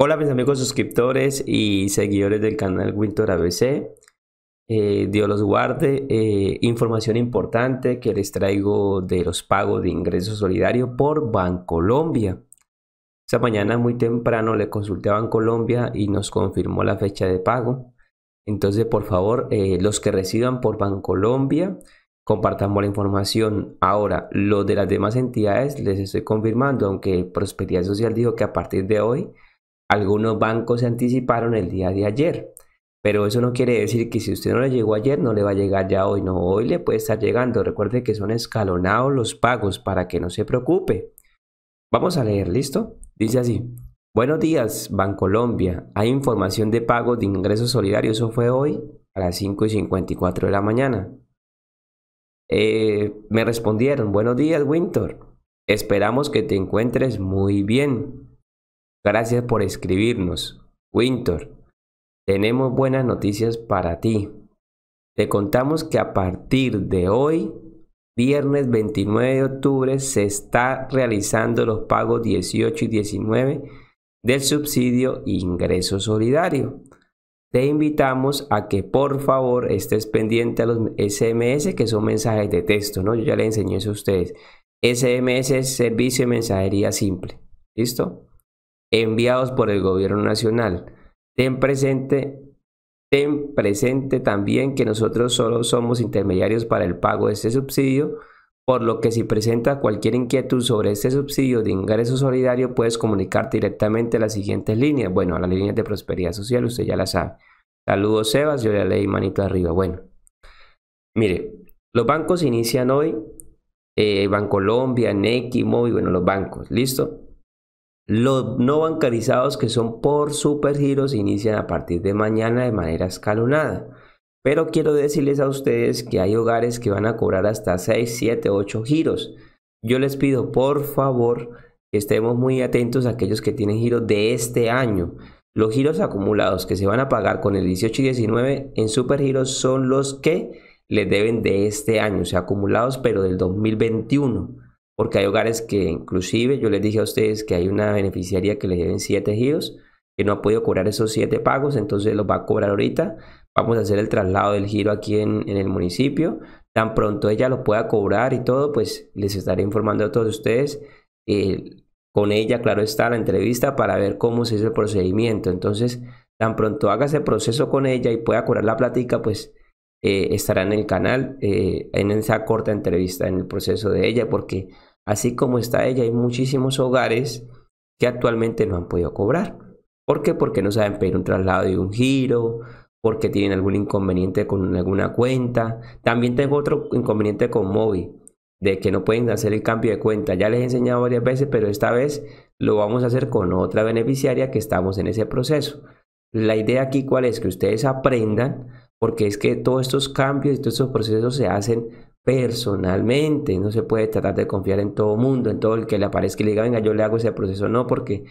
Hola mis amigos suscriptores y seguidores del canal Winter ABC. Eh, Dios los guarde. Eh, información importante que les traigo de los pagos de ingresos solidario por Bancolombia. Esta mañana muy temprano le consulté a Bancolombia y nos confirmó la fecha de pago. Entonces, por favor, eh, los que reciban por Bancolombia, compartamos la información. Ahora, lo de las demás entidades les estoy confirmando, aunque Prosperidad Social dijo que a partir de hoy algunos bancos se anticiparon el día de ayer, pero eso no quiere decir que si usted no le llegó ayer, no le va a llegar ya hoy. No, hoy le puede estar llegando. Recuerde que son escalonados los pagos para que no se preocupe. Vamos a leer, ¿listo? Dice así. Buenos días, Colombia. Hay información de pago de ingresos solidarios. Eso fue hoy a las 5 y 54 de la mañana. Eh, me respondieron, buenos días, Winter. Esperamos que te encuentres muy bien. Gracias por escribirnos. Winter, tenemos buenas noticias para ti. Te contamos que a partir de hoy, viernes 29 de octubre, se está realizando los pagos 18 y 19 del subsidio ingreso solidario. Te invitamos a que por favor estés pendiente a los SMS que son mensajes de texto, ¿no? Yo ya les enseñé eso a ustedes. SMS es servicio de mensajería simple. ¿Listo? enviados por el gobierno nacional. Ten presente, ten presente también que nosotros solo somos intermediarios para el pago de este subsidio, por lo que si presenta cualquier inquietud sobre este subsidio de ingreso solidario, puedes comunicarte directamente a las siguientes líneas. Bueno, a las líneas de prosperidad social, usted ya la sabe. Saludos, Sebas, yo ya leí manito arriba. Bueno, mire, los bancos inician hoy, eh, Bancolombia, Nequi, y bueno, los bancos, ¿listo? Los no bancarizados que son por supergiros inician a partir de mañana de manera escalonada. Pero quiero decirles a ustedes que hay hogares que van a cobrar hasta 6, 7, 8 giros. Yo les pido por favor que estemos muy atentos a aquellos que tienen giros de este año. Los giros acumulados que se van a pagar con el 18 y 19 en supergiros son los que les deben de este año, o sea, acumulados pero del 2021 porque hay hogares que inclusive yo les dije a ustedes que hay una beneficiaria que le deben siete giros, que no ha podido cobrar esos siete pagos, entonces los va a cobrar ahorita. Vamos a hacer el traslado del giro aquí en, el municipio. Tan pronto ella lo pueda cobrar y todo, pues les estaré informando a todos ustedes. Eh, con ella, claro está, la entrevista para ver cómo se hizo el procedimiento. Entonces, tan pronto haga ese proceso con ella y pueda cobrar la plática, pues eh, estará en el canal eh, en esa corta entrevista, en el proceso de ella, porque Así como está ella, hay muchísimos hogares que actualmente no han podido cobrar. ¿Por qué? Porque no saben pedir un traslado y un giro, porque tienen algún inconveniente con alguna cuenta. También tengo otro inconveniente con Mobi, de que no pueden hacer el cambio de cuenta. Ya les he enseñado varias veces, pero esta vez lo vamos a hacer con otra beneficiaria que estamos en ese proceso. La idea aquí cuál es que ustedes aprendan, porque es que todos estos cambios y todos estos procesos se hacen personalmente. No se puede tratar de confiar en todo mundo, en todo el que le aparezca y le diga, venga, yo le hago ese proceso. No, porque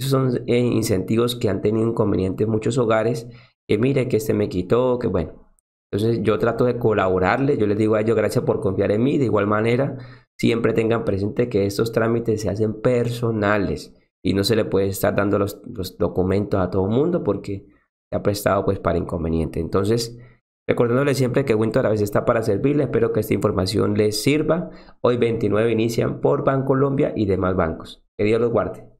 esos son eh, incentivos que han tenido inconvenientes muchos hogares. Que mire, que este me quitó, que bueno. Entonces yo trato de colaborarle, yo le digo a ellos gracias por confiar en mí. De igual manera, siempre tengan presente que estos trámites se hacen personales y no se le puede estar dando los, documentos a todo el mundo porque se ha prestado pues para inconveniente. Entonces, Recordándole siempre que Winto a la vez está para servirle, espero que esta información les sirva. Hoy 29 inician por Banco Colombia y demás bancos. Que Dios los guarde.